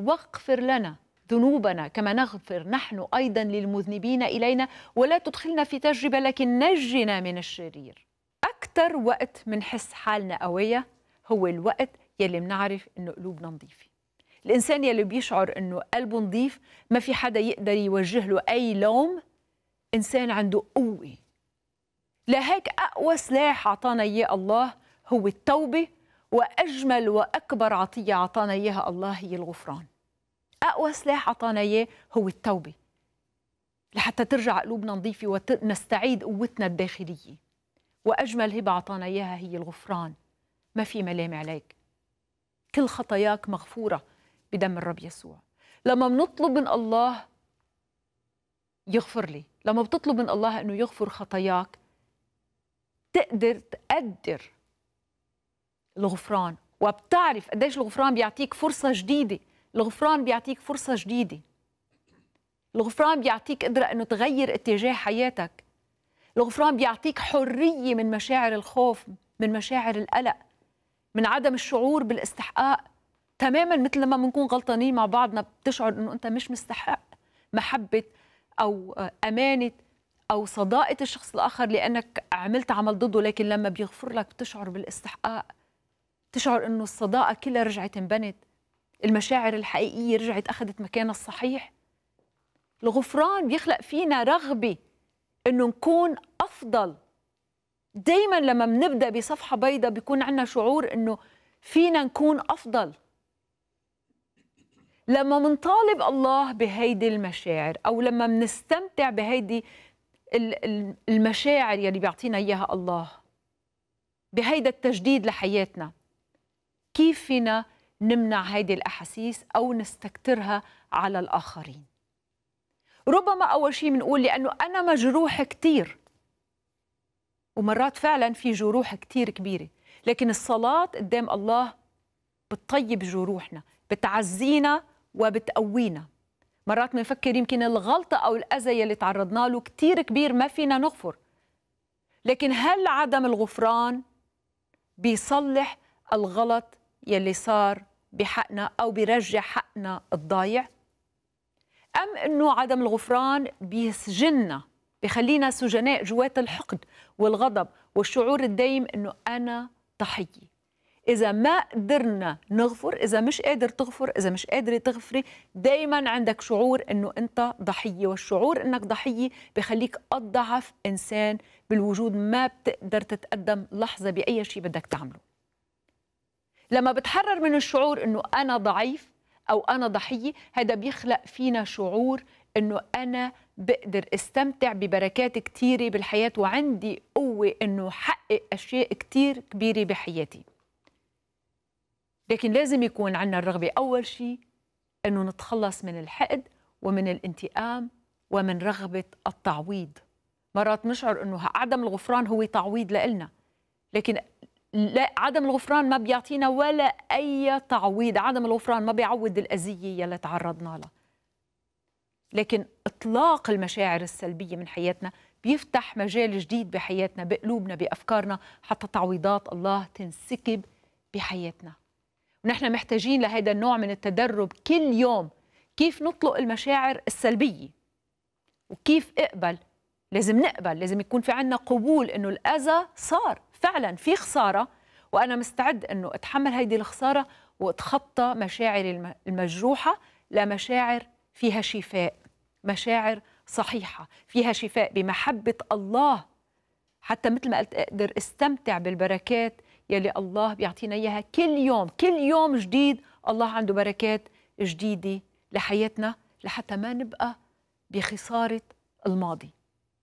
واغفر لنا ذنوبنا كما نغفر نحن ايضا للمذنبين الينا ولا تدخلنا في تجربه لكن نجنا من الشرير اكثر وقت بنحس حالنا قويه هو الوقت يلي بنعرف انه قلوبنا نظيفه الانسان يلي بيشعر انه قلبه نظيف ما في حدا يقدر يوجه له اي لوم انسان عنده قوه لهيك اقوى سلاح اعطانا اياه الله هو التوبه واجمل واكبر عطيه اعطانا اياها الله هي الغفران اقوى سلاح اعطانا اياه هو التوبه لحتى ترجع قلوبنا نظيفه ونستعيد قوتنا الداخليه واجمل هبه اعطانا اياها هي الغفران ما في ملام عليك كل خطاياك مغفوره بدم الرب يسوع لما بنطلب من الله يغفر لي لما بتطلب من الله انه يغفر خطاياك تقدر تقدر الغفران وبتعرف قديش الغفران بيعطيك فرصة جديدة الغفران بيعطيك فرصة جديدة الغفران بيعطيك قدرة أنه تغير اتجاه حياتك الغفران بيعطيك حرية من مشاعر الخوف من مشاعر القلق من عدم الشعور بالاستحقاق تماما مثل لما بنكون غلطانين مع بعضنا بتشعر انه انت مش مستحق محبه او امانه او صداقه الشخص الاخر لانك عملت عمل ضده لكن لما بيغفر لك بتشعر بالاستحقاق تشعر انه الصداقه كلها رجعت انبنت المشاعر الحقيقيه رجعت اخذت مكانها الصحيح الغفران بيخلق فينا رغبه انه نكون افضل دايما لما بنبدا بصفحه بيضاء بيكون عندنا شعور انه فينا نكون افضل لما منطالب الله بهيدي المشاعر او لما منستمتع بهيدي المشاعر يلي بيعطينا اياها الله بهيدا التجديد لحياتنا كيف فينا نمنع هذه الأحاسيس أو نستكترها على الآخرين ربما أول شيء بنقول لأنه أنا مجروح كثير ومرات فعلا في جروح كثير كبيرة لكن الصلاة قدام الله بتطيب جروحنا بتعزينا وبتقوينا مرات بنفكر يمكن الغلطة أو الأذى يلي تعرضنا له كثير كبير ما فينا نغفر لكن هل عدم الغفران بيصلح الغلط يلي صار بحقنا أو بيرجع حقنا الضايع أم أنه عدم الغفران بيسجننا بخلينا سجناء جوات الحقد والغضب والشعور الدايم أنه أنا ضحية إذا ما قدرنا نغفر إذا مش قادر تغفر إذا مش قادرة تغفري دايما عندك شعور أنه أنت ضحية والشعور أنك ضحية بخليك أضعف إنسان بالوجود ما بتقدر تتقدم لحظة بأي شيء بدك تعمله لما بتحرر من الشعور انه انا ضعيف او انا ضحيه هذا بيخلق فينا شعور انه انا بقدر استمتع ببركات كتيرة بالحياة وعندي قوة انه حقق اشياء كتير كبيرة بحياتي لكن لازم يكون عندنا الرغبة اول شيء انه نتخلص من الحقد ومن الانتقام ومن رغبة التعويض مرات نشعر انه عدم الغفران هو تعويض لإلنا لكن لا عدم الغفران ما بيعطينا ولا اي تعويض عدم الغفران ما بيعوض الاذيه يلي تعرضنا لها لكن اطلاق المشاعر السلبيه من حياتنا بيفتح مجال جديد بحياتنا بقلوبنا بافكارنا حتى تعويضات الله تنسكب بحياتنا ونحن محتاجين لهذا النوع من التدرب كل يوم كيف نطلق المشاعر السلبيه وكيف اقبل لازم نقبل لازم يكون في عنا قبول انه الاذى صار فعلا في خساره وانا مستعد انه اتحمل هيدي الخساره واتخطى مشاعري المجروحه لمشاعر فيها شفاء مشاعر صحيحه فيها شفاء بمحبه الله حتى مثل ما قلت اقدر استمتع بالبركات يلي الله بيعطينا اياها كل يوم كل يوم جديد الله عنده بركات جديده لحياتنا لحتى ما نبقى بخساره الماضي